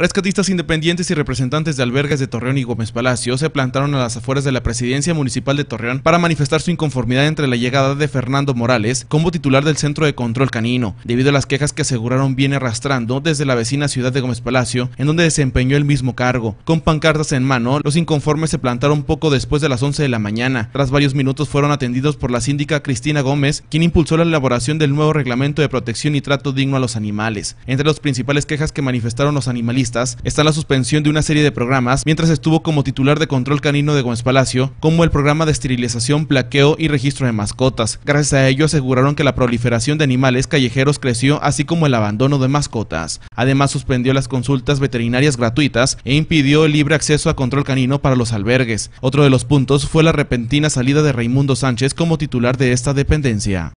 Rescatistas independientes y representantes de albergues de Torreón y Gómez Palacio se plantaron a las afueras de la presidencia municipal de Torreón para manifestar su inconformidad entre la llegada de Fernando Morales como titular del Centro de Control Canino, debido a las quejas que aseguraron viene arrastrando desde la vecina ciudad de Gómez Palacio, en donde desempeñó el mismo cargo. Con pancartas en mano, los inconformes se plantaron poco después de las 11 de la mañana. Tras varios minutos fueron atendidos por la síndica Cristina Gómez, quien impulsó la elaboración del nuevo reglamento de protección y trato digno a los animales. Entre las principales quejas que manifestaron los animalistas, está la suspensión de una serie de programas mientras estuvo como titular de control canino de Gómez Palacio, como el programa de esterilización, plaqueo y registro de mascotas. Gracias a ello aseguraron que la proliferación de animales callejeros creció así como el abandono de mascotas. Además suspendió las consultas veterinarias gratuitas e impidió el libre acceso a control canino para los albergues. Otro de los puntos fue la repentina salida de Raimundo Sánchez como titular de esta dependencia.